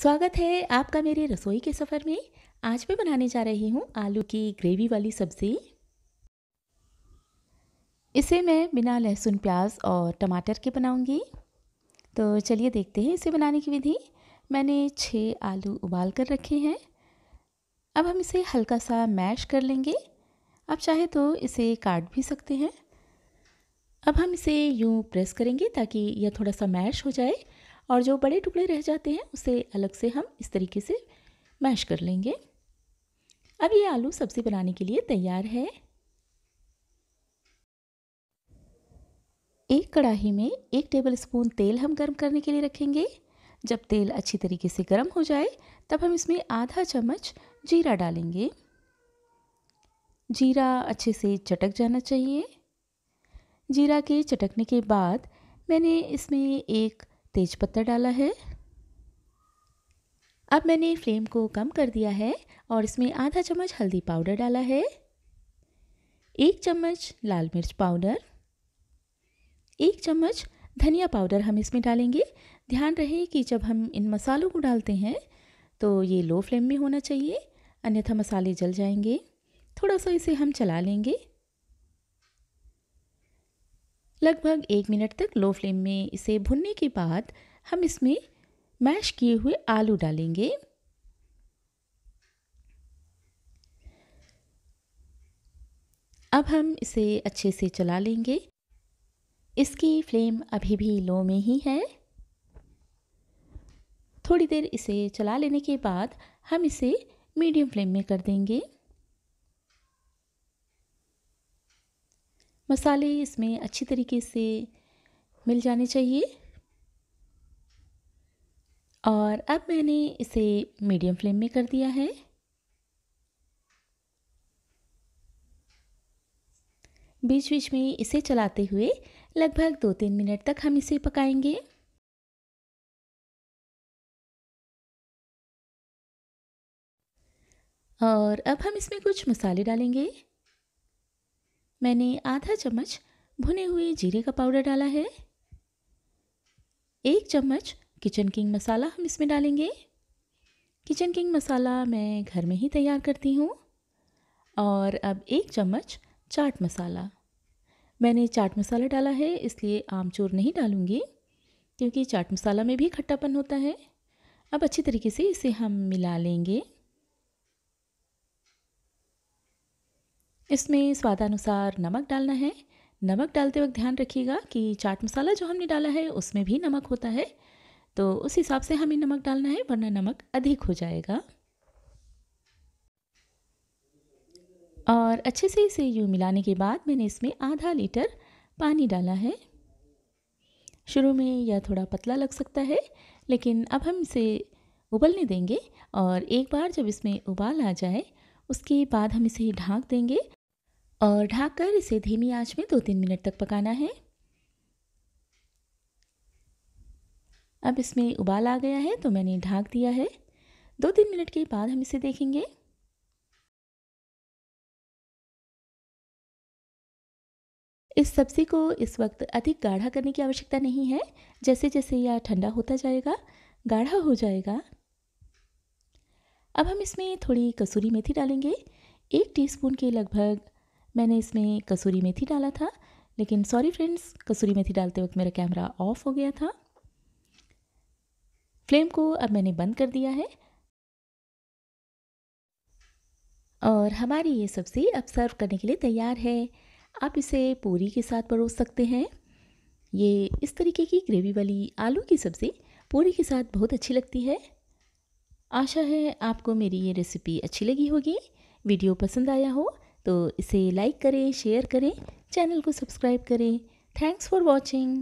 स्वागत है आपका मेरे रसोई के सफ़र में आज मैं बनाने जा रही हूँ आलू की ग्रेवी वाली सब्ज़ी इसे मैं बिना लहसुन प्याज और टमाटर के बनाऊँगी तो चलिए देखते हैं इसे बनाने की विधि मैंने छः आलू उबाल कर रखे हैं अब हम इसे हल्का सा मैश कर लेंगे आप चाहे तो इसे काट भी सकते हैं अब हम इसे यूँ प्रेस करेंगे ताकि यह थोड़ा सा मैश हो जाए और जो बड़े टुकड़े रह जाते हैं उसे अलग से हम इस तरीके से मैश कर लेंगे अब ये आलू सब्ज़ी बनाने के लिए तैयार है एक कढ़ाही में एक टेबल स्पून तेल हम गर्म करने के लिए रखेंगे जब तेल अच्छी तरीके से गर्म हो जाए तब हम इसमें आधा चम्मच जीरा डालेंगे जीरा अच्छे से चटक जाना चाहिए जीरा के चटकने के बाद मैंने इसमें एक तेज़पत्ता डाला है अब मैंने फ्लेम को कम कर दिया है और इसमें आधा चम्मच हल्दी पाउडर डाला है एक चम्मच लाल मिर्च पाउडर एक चम्मच धनिया पाउडर हम इसमें डालेंगे ध्यान रहे कि जब हम इन मसालों को डालते हैं तो ये लो फ्लेम में होना चाहिए अन्यथा मसाले जल जाएंगे थोड़ा सा इसे हम चला लेंगे लगभग एक मिनट तक लो फ्लेम में इसे भुनने के बाद हम इसमें मैश किए हुए आलू डालेंगे अब हम इसे अच्छे से चला लेंगे इसकी फ्लेम अभी भी लो में ही है थोड़ी देर इसे चला लेने के बाद हम इसे मीडियम फ्लेम में कर देंगे मसाले इसमें अच्छी तरीके से मिल जाने चाहिए और अब मैंने इसे मीडियम फ्लेम में कर दिया है बीच बीच में इसे चलाते हुए लगभग दो तीन मिनट तक हम इसे पकाएंगे और अब हम इसमें कुछ मसाले डालेंगे मैंने आधा चम्मच भुने हुए जीरे का पाउडर डाला है एक चम्मच किचन किंग मसाला हम इसमें डालेंगे किचन किंग मसाला मैं घर में ही तैयार करती हूँ और अब एक चम्मच चाट मसाला मैंने चाट मसाला डाला है इसलिए आमचूर नहीं डालूँगी क्योंकि चाट मसाला में भी खट्टापन होता है अब अच्छी तरीके से इसे हम मिला लेंगे इसमें स्वादानुसार नमक डालना है नमक डालते वक्त ध्यान रखिएगा कि चाट मसाला जो हमने डाला है उसमें भी नमक होता है तो उस हिसाब से हमें नमक डालना है वरना नमक अधिक हो जाएगा और अच्छे से इसे यूँ मिलाने के बाद मैंने इसमें आधा लीटर पानी डाला है शुरू में यह थोड़ा पतला लग सकता है लेकिन अब हम इसे उबलने देंगे और एक बार जब इसमें उबाल आ जाए उसके बाद हम इसे ढाँक देंगे और ढककर इसे धीमी आंच में दो तीन मिनट तक पकाना है अब इसमें उबाल आ गया है तो मैंने ढाक दिया है दो तीन मिनट के बाद हम इसे देखेंगे इस सब्ज़ी को इस वक्त अधिक गाढ़ा करने की आवश्यकता नहीं है जैसे जैसे यह ठंडा होता जाएगा गाढ़ा हो जाएगा अब हम इसमें थोड़ी कसूरी मेथी डालेंगे एक टीस्पून के लगभग मैंने इसमें कसूरी मेथी डाला था लेकिन सॉरी फ्रेंड्स कसूरी मेथी डालते वक्त मेरा कैमरा ऑफ हो गया था फ्लेम को अब मैंने बंद कर दिया है और हमारी ये सब्ज़ी अब सर्व करने के लिए तैयार है आप इसे पूरी के साथ परोस सकते हैं ये इस तरीके की ग्रेवी वाली आलू की सब्ज़ी पूरी के साथ बहुत अच्छी लगती है आशा है आपको मेरी ये रेसिपी अच्छी लगी होगी वीडियो पसंद आया हो तो इसे लाइक करें शेयर करें चैनल को सब्सक्राइब करें थैंक्स फॉर वॉचिंग